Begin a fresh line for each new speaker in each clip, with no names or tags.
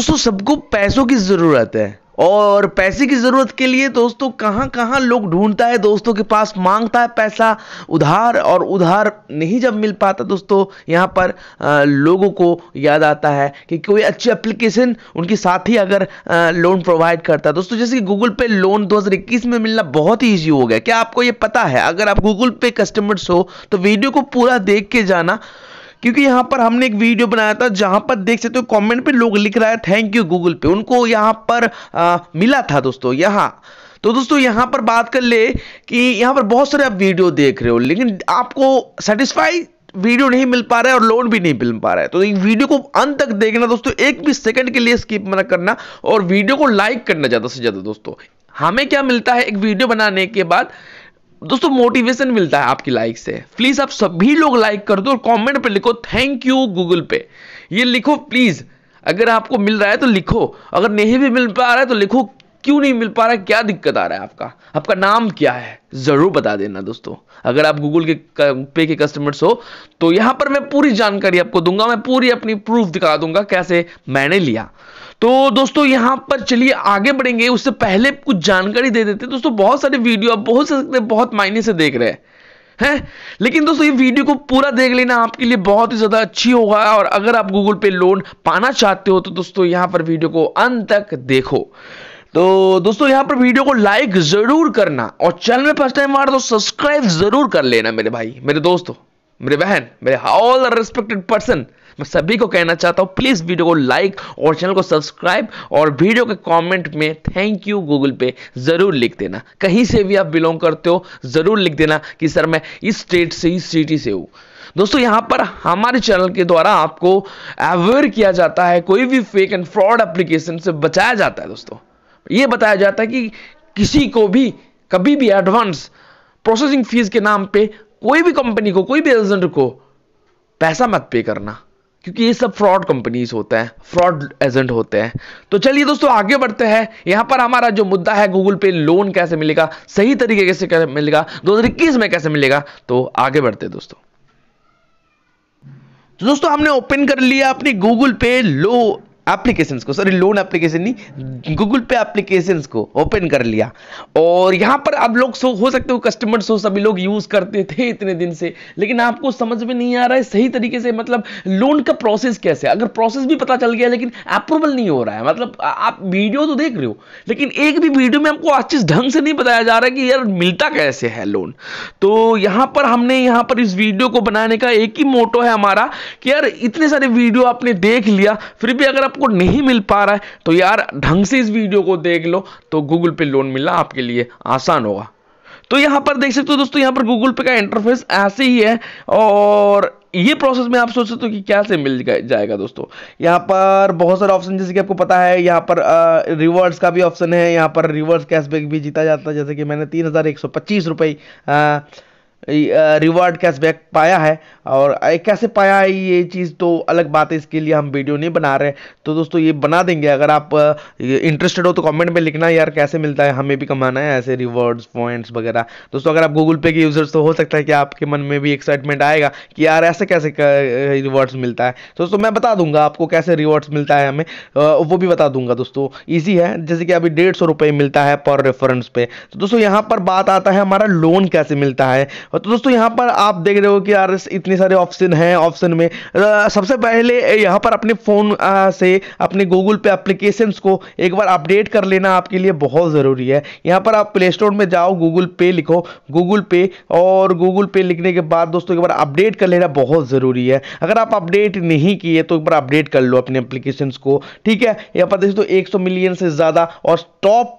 दोस्तों सबको पैसों की ज़रूरत है और पैसे की ज़रूरत के लिए दोस्तों कहाँ कहाँ लोग ढूंढता है दोस्तों के पास मांगता है पैसा उधार और उधार नहीं जब मिल पाता दोस्तों यहाँ पर लोगों को याद आता है कि कोई अच्छी एप्लीकेशन उनके साथ ही अगर लोन प्रोवाइड करता है दोस्तों जैसे कि गूगल पे लोन 2021 में मिलना बहुत ही ईजी हो गया क्या आपको ये पता है अगर आप गूगल पे कस्टमर्स हो तो वीडियो को पूरा देख के जाना क्योंकि यहाँ पर हमने एक वीडियो बनाया था जहां पर देख सकते हो कमेंट पे लोग लिख रहा है थैंक यू गूगल पे उनको यहाँ पर आ, मिला था दोस्तों यहाँ तो दोस्तों यहाँ पर बात कर ले कि यहाँ पर बहुत सारे आप वीडियो देख रहे हो लेकिन आपको सेटिस्फाई वीडियो नहीं मिल पा रहा है और लोन भी नहीं मिल पा रहा है तो वीडियो को अंत तक देखना दोस्तों एक भी सेकंड के लिए स्किप मना करना और वीडियो को लाइक करना ज़्यादा से ज़्यादा दोस्तों हमें क्या मिलता है एक वीडियो बनाने के बाद दोस्तों मोटिवेशन मिलता है आपकी लाइक से प्लीज आप सभी लोग लाइक कर दो और कमेंट पे लिखो थैंक यू गूगल पे ये लिखो प्लीज अगर आपको मिल रहा है तो लिखो अगर नहीं भी मिल पा रहा है तो लिखो क्यों नहीं मिल पा रहा है क्या दिक्कत आ रहा है आपका आपका नाम क्या है जरूर बता देना दोस्तों अगर आप गूगल के पे के कस्टमर्स हो तो यहां पर मैं पूरी जानकारी आपको दूंगा मैं पूरी अपनी प्रूफ दिखा दूंगा कैसे मैंने लिया तो दोस्तों यहाँ पर चलिए आगे बढ़ेंगे उससे पहले कुछ जानकारी दे देते हैं दोस्तों बहुत सारे वीडियो आप बहुत सकते बहुत मायने से देख रहे हैं है? लेकिन दोस्तों ये वीडियो को पूरा देख लेना आपके लिए बहुत ही ज़्यादा अच्छी होगा और अगर आप गूगल पे लोन पाना चाहते हो तो दोस्तों यहाँ पर वीडियो को अंत तक देखो तो दोस्तों यहाँ पर वीडियो को लाइक ज़रूर करना और चैनल में फर्स्ट टाइम आ तो सब्सक्राइब ज़रूर कर लेना मेरे भाई मेरे दोस्तों मेरे बहन मेरे ऑल रिस्पेक्टेड पर्सन मैं सभी को कहना चाहता हूँ प्लीज़ वीडियो को लाइक और चैनल को सब्सक्राइब और वीडियो के कमेंट में थैंक यू गूगल पे ज़रूर लिख देना कहीं से भी आप बिलोंग करते हो ज़रूर लिख देना कि सर मैं इस स्टेट से इस सिटी से हूँ दोस्तों यहाँ पर हमारे चैनल के द्वारा आपको अवेयर किया जाता है कोई भी फेक एंड फ्रॉड एप्लीकेशन से बचाया जाता है दोस्तों ये बताया जाता है कि किसी को भी कभी भी एडवांस प्रोसेसिंग फीस के नाम पे कोई भी कंपनी को कोई भी एजेंट को पैसा मत पे करना क्योंकि ये सब फ्रॉड कंपनीज होते हैं फ्रॉड एजेंट होते हैं तो चलिए दोस्तों आगे बढ़ते हैं यहां पर हमारा जो मुद्दा है गूगल पे लोन कैसे मिलेगा सही तरीके से कैसे मिलेगा दो में कैसे मिलेगा तो आगे बढ़ते दोस्तों तो दोस्तों हमने ओपन कर लिया अपनी गूगल पे लो एप्लीकेशन को सॉरी लोन एप्लीकेशन नहीं गूगल पे एप्लीकेशन को ओपन कर लिया और यहाँ पर आप लोग सो हो सकते हो कस्टमर सो सभी लोग यूज़ करते थे इतने दिन से लेकिन आपको समझ में नहीं आ रहा है सही तरीके से मतलब लोन का प्रोसेस कैसे अगर प्रोसेस भी पता चल गया लेकिन अप्रूवल नहीं हो रहा है मतलब आप वीडियो तो देख रहे हो लेकिन एक भी वीडियो में आपको अच्छे ढंग से नहीं बताया जा रहा है कि यार मिलता कैसे है लोन तो यहाँ पर हमने यहाँ पर इस वीडियो को बनाने का एक ही मोटो है हमारा कि यार इतने सारे वीडियो आपने देख लिया फिर भी अगर आप आपको नहीं मिल पा रहा है तो यार ढंग से इस वीडियो को देख लो तो गूगल पे लोन मिलना आपके लिए आसान होगा तो यहां पर देख सकते हो दोस्तों यहां पर गूगल पे का इंटरफेस ऐसे ही है और ये प्रोसेस में आप सोच सकते हो कि क्या से मिल जाएगा दोस्तों यहाँ पर बहुत सारे ऑप्शन जैसे कि आपको पता है यहाँ पर रिवर्स का भी ऑप्शन है यहाँ पर रिवर्स कैशबैक भी जीता जाता है जैसे कि मैंने तीन हज़ार एक सौ पच्चीस रुपये रिवार्ड कैशबैक पाया है और कैसे पाया है ये चीज़ तो अलग बात है इसके लिए हम वीडियो नहीं बना रहे तो दोस्तों ये बना देंगे अगर आप इंटरेस्टेड हो तो कमेंट में लिखना यार कैसे मिलता है हमें भी कमाना है ऐसे रिवॉर्ड्स पॉइंट्स वगैरह दोस्तों अगर आप गूगल पे के यूज़र्स तो हो सकता है कि आपके मन में भी एक्साइटमेंट आएगा कि यार ऐसे कैसे रिवॉर्ड्स मिलता है तो दोस्तों मैं बता दूंगा आपको कैसे रिवॉर्ड्स मिलता है हमें वो भी बता दूंगा दोस्तों ईजी है जैसे कि अभी डेढ़ सौ रुपये मिलता है पर रेफरेंस पे तो दोस्तों यहाँ पर बात आता है हमारा लोन कैसे मिलता है तो दोस्तों यहाँ पर आप देख रहे हो कि यार इतने सारे ऑप्शन हैं ऑप्शन में सबसे पहले यहाँ पर अपने फ़ोन से अपने गूगल पे अप्लीकेशंस को एक बार अपडेट कर लेना आपके लिए बहुत ज़रूरी है यहाँ पर आप प्ले स्टोर में जाओ गूगल पे लिखो गूगल पे और गूगल पे लिखने के बाद दोस्तों एक बार अपडेट कर लेना बहुत ज़रूरी है अगर आप अपडेट नहीं किए तो एक बार अपडेट कर लो अपने एप्लीकेशंस को ठीक है यहाँ पर तो एक मिलियन से ज़्यादा और टॉप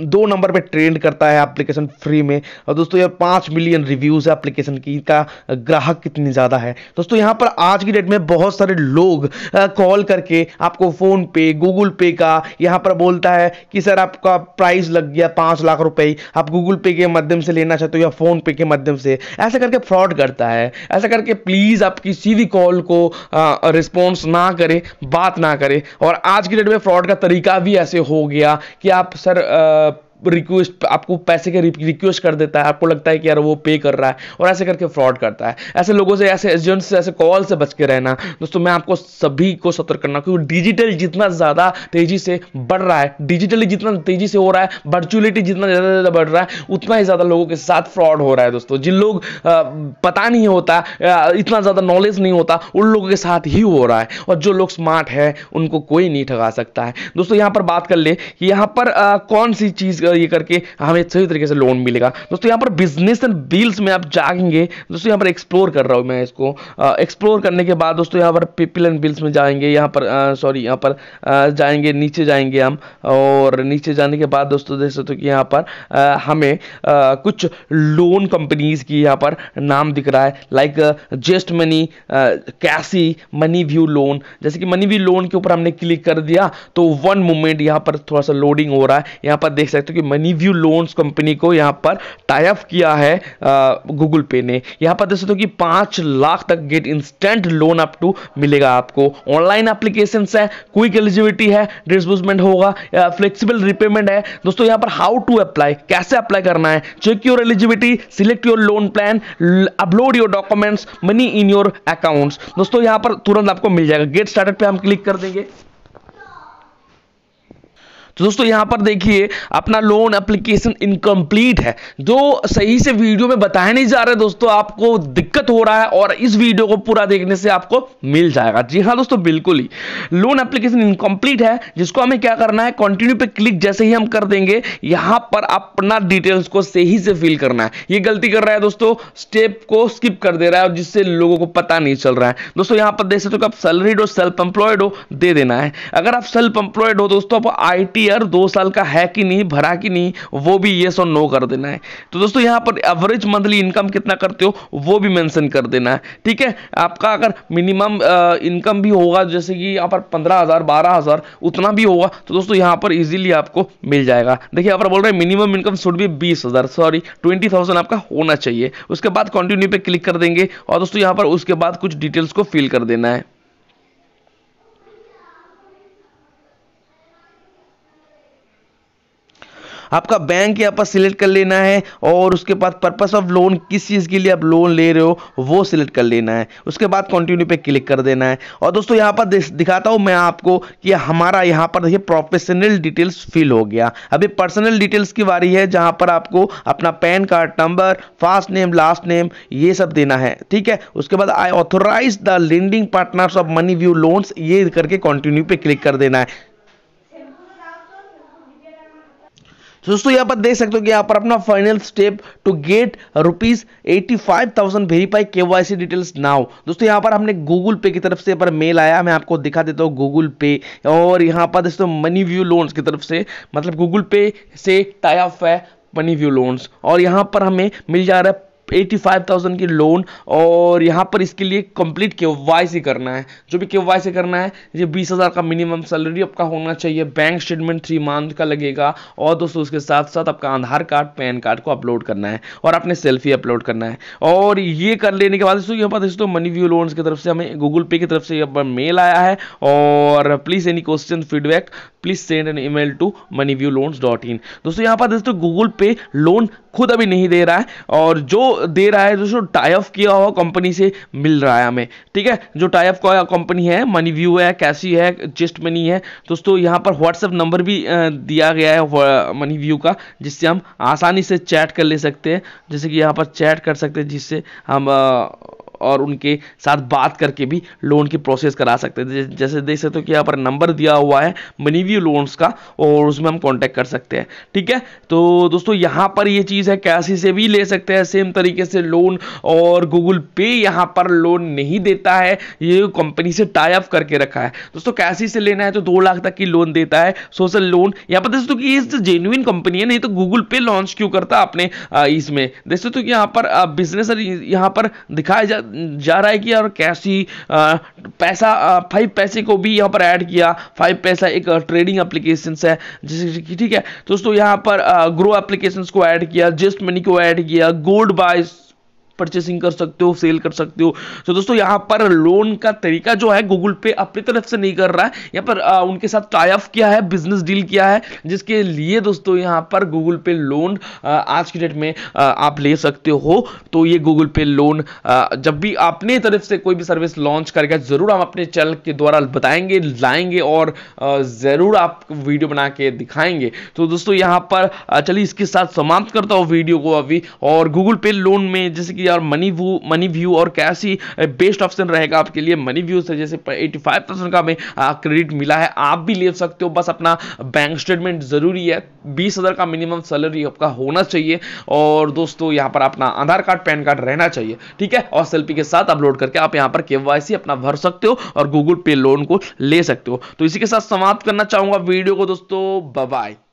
दो नंबर पे ट्रेंड करता है एप्लीकेशन फ्री में और दोस्तों ये पाँच मिलियन रिव्यूज़ है एप्लीकेशन की का ग्राहक कितनी ज़्यादा है दोस्तों यहाँ पर आज की डेट में बहुत सारे लोग कॉल करके आपको फ़ोन पे गूगल पे का यहाँ पर बोलता है कि सर आपका प्राइस लग गया पाँच लाख रुपये आप गूगल पे के माध्यम से लेना चाहते हो या फ़ोन पे के माध्यम से ऐसा करके फ्रॉड करता है ऐसा करके प्लीज़ आप किसी भी कॉल को रिस्पॉन्स ना करें बात ना करें और आज की डेट में फ्रॉड का तरीका भी ऐसे हो गया कि आप सर आ, रिक्वेस्ट आपको पैसे के रिक्वेस्ट कर देता है आपको लगता है कि यार वो पे कर रहा है और ऐसे करके फ्रॉड करता है ऐसे लोगों से ऐसे एजेंट से ऐसे कॉल से बच के रहना दोस्तों मैं आपको सभी को सतर्क करना क्योंकि डिजिटल जितना ज़्यादा तेज़ी से बढ़ रहा है डिजिटली जितना तेज़ी से हो रहा है वर्चुअलिटी जितना ज़्यादा ज़्यादा बढ़ रहा है उतना ही ज़्यादा लोगों के साथ फ्रॉड हो रहा है दोस्तों जिन लोग पता नहीं होता इतना ज़्यादा नॉलेज नहीं होता उन लोगों के साथ ही हो रहा है और जो लोग स्मार्ट है उनको कोई नहीं ठगा सकता है दोस्तों यहाँ पर बात कर ले कि यहाँ पर कौन सी चीज़ ये करके हमें सही तरीके से लोन मिलेगा दोस्तों यहाँ पर बिजनेस एंड बिल्स में आप जाएंगे दोस्तों यहाँ पर एक्सप्लोर कर रहा हूँ मैं इसको एक्सप्लोर करने के बाद दोस्तों यहाँ पर पीपल एंड बिल्स में जाएंगे यहाँ पर सॉरी यहाँ पर जाएंगे नीचे जाएंगे हम और नीचे जाने के बाद दोस्तों देख सकते हो कि यहाँ पर हमें कुछ लोन कंपनीज की यहाँ पर नाम दिख रहा है लाइक जेस्ट मनी कैसी मनी व्यू लोन जैसे कि मनी व्यू लोन के ऊपर हमने क्लिक कर दिया तो वन मोमेंट यहाँ पर थोड़ा सा लोडिंग हो रहा है यहाँ पर देख सकते हो कि मनी व्यू लोन्स कंपनी को यहाँ पर टाइप किया है गूगल पे ने यहाँ पर देख सकते हो कि पाँच लाख तक get instant loan up to मिलेगा आपको ऑनलाइन एप्लीकेशन है क्विक एलिजिबिलिटी है डिस्बर्समेंट होगा फ्लेक्सीबल रिपेमेंट है दोस्तों यहाँ पर हाउ टू अप्लाई कैसे अप्लाई करना है check your eligibility select your loan plan upload your documents money in your accounts दोस्तों यहाँ पर तुरंत आपको मिल जाएगा गेट स्टार्टअप पर हम क्लिक कर देंगे तो दोस्तों यहां पर देखिए अपना लोन एप्लीकेशन इनकम्प्लीट है जो सही से वीडियो में बताया नहीं जा रहा है दोस्तों आपको दिक्कत हो रहा है और इस वीडियो को पूरा देखने से आपको मिल जाएगा जी हाँ दोस्तों बिल्कुल ही लोन एप्लीकेशन इनकम्प्लीट है जिसको हमें क्या करना है कंटिन्यू पे क्लिक जैसे ही हम कर देंगे यहां पर अपना डिटेल्स को सही से फिल करना है ये गलती कर रहा है दोस्तों स्टेप को स्किप कर दे रहा है जिससे लोगों को पता नहीं चल रहा है दोस्तों यहां पर देख सकते हो आप सैलरीड हो सेल्फ एम्प्लॉयड हो दे देना है अगर आप सेल्फ एम्प्लॉयड हो दोस्तों आप आई ईयर दो साल का है कि नहीं भरा कि नहीं वो भी ये सो नो कर देना है तो दोस्तों यहाँ पर एवरेज मंथली इनकम कितना करते हो वो भी मैंसन कर देना है ठीक है आपका अगर मिनिमम इनकम भी होगा जैसे कि यहाँ पर पंद्रह हज़ार बारह हज़ार उतना भी होगा तो दोस्तों यहाँ पर इजीली आपको मिल जाएगा देखिए यहाँ पर बोल रहे हैं मिनिमम इनकम शुड भी बीस हज़ार सॉरी ट्वेंटी थाउजेंड आपका होना चाहिए उसके बाद कंटिन्यू पर क्लिक कर देंगे और दोस्तों यहाँ पर उसके बाद कुछ डिटेल्स को फिल कर देना है आपका बैंक यहाँ पर सिलेक्ट कर लेना है और उसके बाद पर्पस ऑफ लोन किस चीज़ के लिए आप लोन ले रहे हो वो सिलेक्ट कर लेना है उसके बाद कंटिन्यू पे क्लिक कर देना है और दोस्तों यहाँ पर दिखाता हूँ मैं आपको कि हमारा यहाँ पर देखिए प्रोफेशनल डिटेल्स फिल हो गया अभी पर्सनल डिटेल्स की बारी है जहाँ पर आपको अपना PAN card number first name last name ये सब देना है ठीक है उसके बाद I authorise the lending partners of Money View loans ये करके कंटिन्यू पे क्लिक कर देना है दोस्तों यहाँ पर देख सकते हो कि यहाँ पर अपना final step to get rupees eighty five thousand verify K Y C details now दोस्तों यहाँ पर हमने गूगल पे की तरफ से पर मेल आया मैं आपको दिखा देता हूँ गूगल पे और यहाँ पर दोस्तों मनी व्यू लोन्स की तरफ से मतलब गूगल पे से टाइप है मनी व्यू लोन्स और यहाँ पर हमें मिल जा रहा है एटी फाइव थाउजेंड की लोन और यहाँ पर इसके लिए कंप्लीट के वाई करना है जो भी के वाई करना है ये बीस हज़ार का मिनिमम सैलरी आपका होना चाहिए बैंक स्टेटमेंट थ्री मंथ का लगेगा और दोस्तों उसके साथ साथ आपका आधार कार्ड पैन कार्ड को अपलोड करना है और अपने सेल्फी अपलोड करना है और ये कर लेने के बाद दोस्तों यहाँ पर दोस्तों मनी व्यू लोन की तरफ से हमें गूगल पे की तरफ से यहाँ पर मेल आया है और please any question feedback please send an email to Money View loans dot in दोस्तों यहाँ पर दोस्तों गूगल पे लोन खुद अभी नहीं दे रहा है और जो दे रहा है दोस्तों टाइप किया हुआ कंपनी से मिल रहा है हमें ठीक है जो टाइप का कंपनी है मनी व्यू है कैसी है जिस्ट मनी है दोस्तों यहाँ पर व्हाट्सएप नंबर भी दिया गया है मनी व्यू का जिससे हम आसानी से चैट कर ले सकते हैं जैसे कि यहाँ पर चैट कर सकते हैं जिससे हम और उनके साथ बात करके भी लोन की प्रोसेस करा सकते हैं जैसे देख सकते हो कि यहाँ पर नंबर दिया हुआ है मनीव्यू लोन्स का और उसमें हम कॉन्टैक्ट कर सकते हैं ठीक है तो दोस्तों यहाँ पर ये चीज़ है कैसी से भी ले सकते हैं सेम तरीके से लोन और गूगल पे यहाँ पर लोन नहीं देता है ये कंपनी से टाई अप करके रखा है दोस्तों कैसी से लेना है तो दो लाख तक की लोन देता है सोशल लोन यहाँ पर दोस्तों की ये जेन्यून तो कंपनी है नहीं तो गूगल पे लॉन्च क्यों करता अपने इसमें दोस्तों तो यहाँ पर बिजनेस यहाँ पर दिखाया जा जा रहा है कि और कैसी पैसा फाइव पैसे को भी यहाँ पर ऐड किया फाइव पैसा एक ट्रेडिंग एप्लीकेशन है जैसे कि ठीक है दोस्तों यहाँ पर ग्रो एप्लीकेशन को ऐड किया जिस्ट मनी को ऐड किया गोल्ड बाय परचेसिंग कर सकते हो सेल कर सकते हो तो दोस्तों यहाँ पर लोन का तरीका जो है गूगल पे अपनी तरफ से नहीं कर रहा है यहाँ पर आ, उनके साथ टाइप किया है बिजनेस डील किया है जिसके लिए दोस्तों यहाँ पर गूगल पे लोन आज की डेट में आ, आप ले सकते हो तो ये गूगल पे लोन आ, जब भी अपने तरफ से कोई भी सर्विस लॉन्च करेगा जरूर हम अपने चैनल के द्वारा बताएंगे लाएंगे और जरूर आप वीडियो बना के दिखाएंगे तो दोस्तों यहाँ पर चलिए इसके साथ समाप्त करता हूँ वीडियो को अभी और गूगल पे लोन में जैसे कि सी और मनी व्यू मनी व्यू और कैश ही बेस्ट ऑप्शन रहेगा आपके लिए मनी व्यू से जैसे एटी फाइव परसेंट का हमें क्रेडिट मिला है आप भी ले सकते हो बस अपना बैंक स्टेटमेंट ज़रूरी है बीस हज़ार का मिनिमम सैलरी आपका होना चाहिए और दोस्तों यहाँ पर अपना आधार कार्ड पैन कार्ड रहना चाहिए ठीक है और सेल्फी के साथ अपलोड करके आप यहाँ पर के अपना भर सकते हो और गूगल पे लोन को ले सकते हो तो इसी के साथ समाप्त करना चाहूँगा वीडियो को दोस्तों बाय